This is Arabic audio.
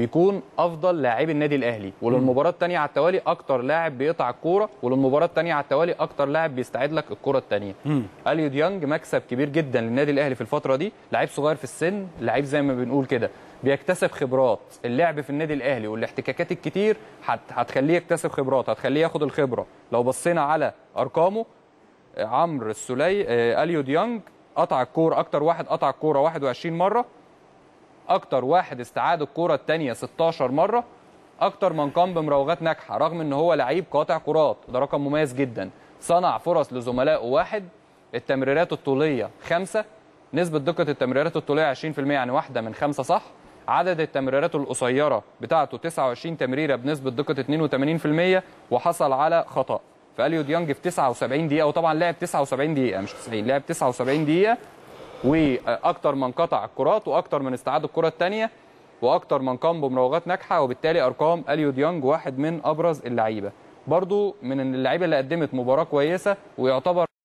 بيكون افضل لاعبي النادي الاهلي وللمباراه الثانيه على التوالي اكتر لاعب بيقطع الكوره وللمباراه الثانيه على التوالي اكتر لاعب بيستعد لك الكوره الثانيه اليو ديانج مكسب كبير جدا للنادي الاهلي في الفتره دي لعيب صغير في السن لعيب زي ما بنقول كده بيكتسب خبرات اللعب في النادي الاهلي والاحتكاكات الكتير هتخليه يكتسب خبرات هتخليه ياخد الخبره لو بصينا على ارقامه عمرو السلي آه، اليو ديانج قطع الكوره اكتر واحد قطع الكوره 21 مره اكتر واحد استعاد الكره الثانيه 16 مره اكتر من قام بمراوغات ناجحه رغم ان هو لعيب قاطع كرات ده رقم مميز جدا صنع فرص لزملائه واحد التمريرات الطوليه خمسه نسبه دقه التمريرات الطوليه 20% يعني واحده من خمسه صح عدد التمريرات القصيره بتاعته 29 تمريره بنسبه دقه 82% وحصل على خطا فاليو ديانج في 79 دقيقه وطبعا لعب 79 دقيقه مش 90 لعب 79 دقيقه واكتر من قطع الكرات واكتر من استعاد الكره الثانيه واكتر من قام بمراوغات ناجحه وبالتالي ارقام اليو ديانج واحد من ابرز اللعيبه برضو من اللعيبه اللي قدمت مباراه كويسه ويعتبر